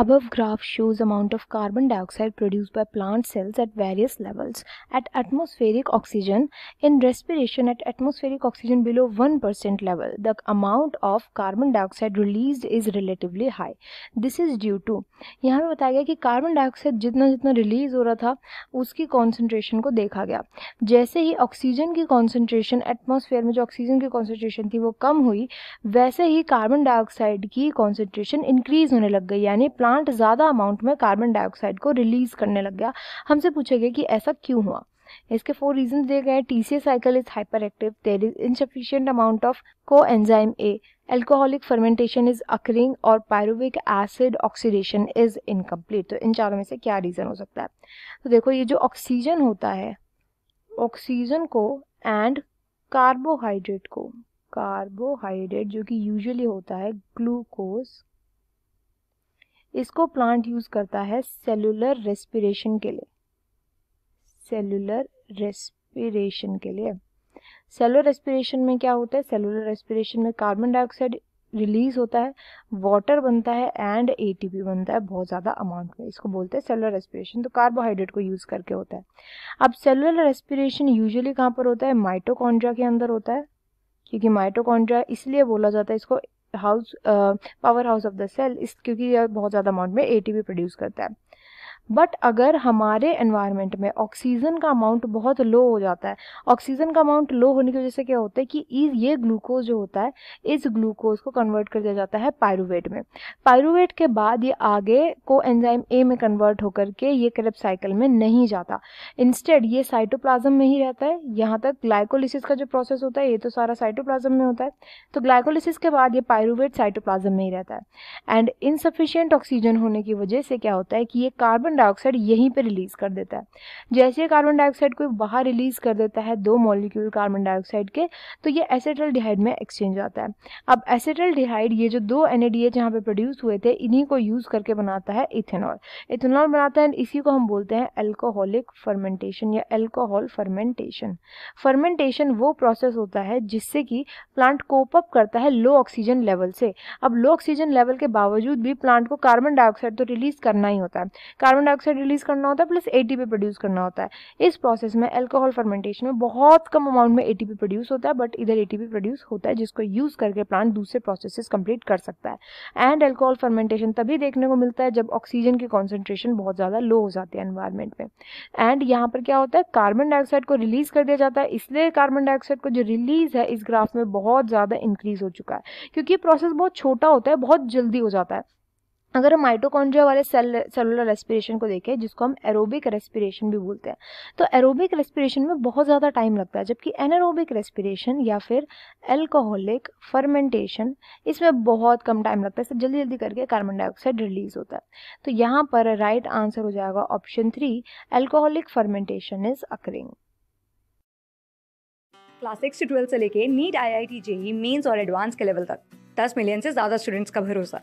Above graph shows amount of carbon dioxide produced by plant cells at various levels. At atmospheric oxygen, in respiration at atmospheric oxygen below 1% level, the amount of carbon dioxide released is relatively high. This is due to यहाँ पे बताया गया कि carbon dioxide जितना जितना release हो रहा था उसकी कॉन्सेंट्रेशन को देखा गया जैसे ही ऑक्सीजन की कॉन्सेंट्रेशन एटमोसफेयर में जो ऑक्सीजन की कॉन्सेंट्रेशन थी वो कम हुई वैसे ही कार्बन डाइऑक्साइड की कॉन्सेंट्रेशन इंक्रीज होने लग गई यानी प्लांट ज़्यादा अमाउंट में कार्बन डाइऑक्साइड को रिलीज़ करने लग गया हमसे पूछे गए कि ऐसा क्यों हुआ इसके फोर रीजन दिए गए T C cycle is hyperactive there is insufficient amount of coenzyme A alcoholic fermentation is occurring और pyruvic acid oxidation is incomplete तो इन चारों में से क्या रीज़न हो सकता है तो देखो ये जो ऑक्सीजन होता है ऑक्सीजन को एंड कार्बोहाइड्रेट को कार्बोहाइड्रेट जो कि यूजुअली होता है ग्लूकोज इसको प्लांट यूज़ करता है सेलुलर रेस्पिरेशन के लिए सेलुलर रेस्पिरेशन के लिए सेलुलर रेस्पिरेशन में क्या होता है सेलुलर रेस्पिरेशन में कार्बन डाइऑक्साइड रिलीज होता है वाटर बनता है एंड एटीपी बनता है बहुत ज़्यादा अमाउंट में इसको बोलते हैं सेलुलर रेस्पिरेशन तो कार्बोहाइड्रेट को यूज़ करके होता है अब सेलुलर रेस्पिरेशन यूजुअली कहाँ पर होता है माइटोकॉन्ड्रिया के अंदर होता है क्योंकि माइटोकॉन्ड्रिया इसलिए बोला जाता है इसको house powerhouse of the cell is क्योंकि यह बहुत ज़्यादा अमाउंट में ए प्रोड्यूस करता है बट अगर हमारे एनवायरनमेंट में ऑक्सीजन का अमाउंट बहुत लो हो जाता है ऑक्सीजन का अमाउंट लो तो तो होने की वजह से क्या होता है कि ये ग्लूकोज जो होता है इस ग्लूकोज को कन्वर्ट कर दिया जाता है पायरुवेट में पायरुवेट के बाद ये आगे को एंजाइम ए में कन्वर्ट होकर के ये क्रेप साइकिल में नहीं जाता इंस्टेड ये साइटोप्लाज्म में ही रहता है यहाँ तक ग्लाइकोलिसिस का जो प्रोसेस होता है ये तो सारा साइटोप्लाज्म में होता है तो ग्लाइकोलिसिस के बाद ये पायरुवेट साइटोप्लाज्म में ही रहता है एंड इनसफिशियंट ऑक्सीजन होने की वजह से क्या होता है कि ये कार्बन कार्बन डाइऑक्साइड यहीं पर रिलीज़ कर देता है जैसे कार्बन डाइऑक्साइड को बाहर रिलीज़ कर देता है दो मॉलिक्यूल कार्बन डाइऑक्साइड के तो ये एसेटल डिहाइड में एक्सचेंज आता है अब एसेटल डिहाइड ये जो दो एन ए यहाँ पे प्रोड्यूस हुए थे इन्हीं को यूज़ करके बनाता है इथेनॉल इथेनॉल बनाता है इसी को हम बोलते हैं एल्कोहलिक फर्मेंटेशन या एल्कोहल फर्मेंटेशन फर्मेंटेशन वो प्रोसेस होता है जिससे कि प्लांट कोप अप करता है लो ऑक्सीजन लेवल से अब लो ऑक्सीजन लेवल के बावजूद भी प्लांट को कार्बन डाइऑक्साइड तो रिलीज करना ही होता है कार्बन कार्बन डाइऑक्साइड रिलीज करना होता है प्लस एटीपी प्रोड्यूस करना होता है इस प्रोसेस में एल्कोहल फर्मेंटेशन में बहुत कम अमाउंट में एटीपी प्रोड्यूस होता है बट इधर एटीपी प्रोड्यूस होता है जिसको यूज करके प्लांट दूसरे प्रोसेसेस कंप्लीट कर सकता है एंड एल्कोहल फर्मेंटेशन तभी देखने को मिलता है जब ऑक्सीजन की कॉन्सेंट्रेशन बहुत ज़्यादा लो हो जाती है एनवायरमेंट में एंड यहाँ पर क्या होता है कार्बन डाइऑक्साइड को रिलीज कर दिया जाता है इसलिए कार्बन डाइऑक्साइड को जो रिलीज है इस ग्राफ में बहुत ज़्यादा इंक्रीज हो चुका है क्योंकि प्रोसेस बहुत छोटा होता है बहुत जल्दी हो जाता है अगर हम माइटोकॉन्ड्रिया वाले सेल सेलुलर रेस्पिरेशन को देखें जिसको हम एरोबिक रेस्पिरेशन भी बोलते हैं तो एरोबिक रेस्पिरेशन में बहुत ज़्यादा टाइम लगता है जबकि एनरोबिक रेस्पिरेशन या फिर एल्कोहलिक फर्मेंटेशन इसमें बहुत कम टाइम लगता है इससे जल्दी जल्दी करके कार्बन डाइऑक्साइड रिलीज होता है तो यहाँ पर राइट right आंसर हो जाएगा option three alcoholic fermentation is occurring class six से ट्वेल्थ से लेके NEET I I T JEE mains और एडवांस के लेवल तक दस मिलियन से ज़्यादा स्टूडेंट्स का भरोसा